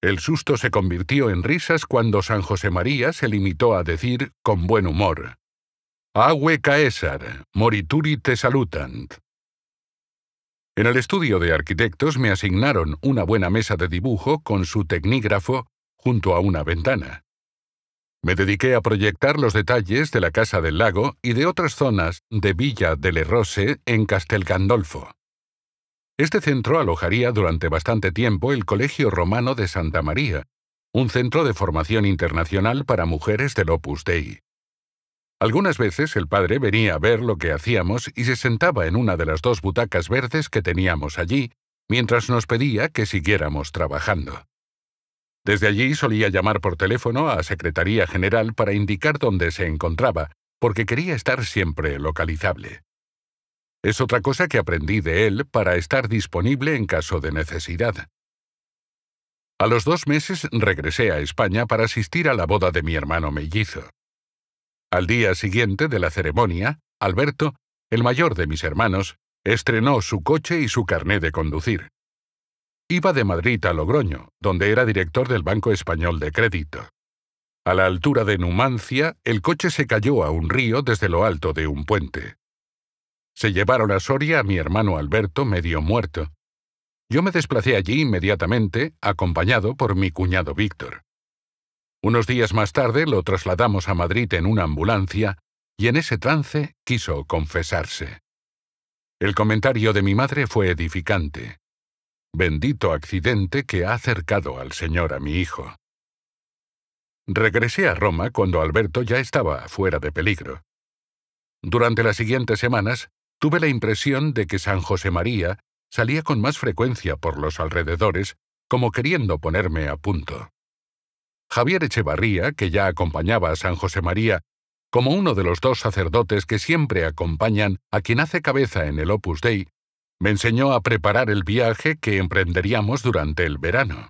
El susto se convirtió en risas cuando San José María se limitó a decir con buen humor: Ague Caesar, morituri te salutant. En el estudio de arquitectos me asignaron una buena mesa de dibujo con su tecnígrafo junto a una ventana. Me dediqué a proyectar los detalles de la Casa del Lago y de otras zonas de Villa del Rose en Castel Gandolfo. Este centro alojaría durante bastante tiempo el Colegio Romano de Santa María, un centro de formación internacional para mujeres del Opus Dei. Algunas veces el padre venía a ver lo que hacíamos y se sentaba en una de las dos butacas verdes que teníamos allí, mientras nos pedía que siguiéramos trabajando. Desde allí solía llamar por teléfono a Secretaría General para indicar dónde se encontraba, porque quería estar siempre localizable. Es otra cosa que aprendí de él para estar disponible en caso de necesidad. A los dos meses regresé a España para asistir a la boda de mi hermano mellizo. Al día siguiente de la ceremonia, Alberto, el mayor de mis hermanos, estrenó su coche y su carné de conducir. Iba de Madrid a Logroño, donde era director del Banco Español de Crédito. A la altura de Numancia, el coche se cayó a un río desde lo alto de un puente. Se llevaron a Soria a mi hermano Alberto medio muerto. Yo me desplacé allí inmediatamente, acompañado por mi cuñado Víctor. Unos días más tarde lo trasladamos a Madrid en una ambulancia y en ese trance quiso confesarse. El comentario de mi madre fue edificante. Bendito accidente que ha acercado al Señor a mi hijo. Regresé a Roma cuando Alberto ya estaba fuera de peligro. Durante las siguientes semanas tuve la impresión de que San José María salía con más frecuencia por los alrededores, como queriendo ponerme a punto. Javier Echevarría, que ya acompañaba a San José María, como uno de los dos sacerdotes que siempre acompañan a quien hace cabeza en el Opus Dei, me enseñó a preparar el viaje que emprenderíamos durante el verano.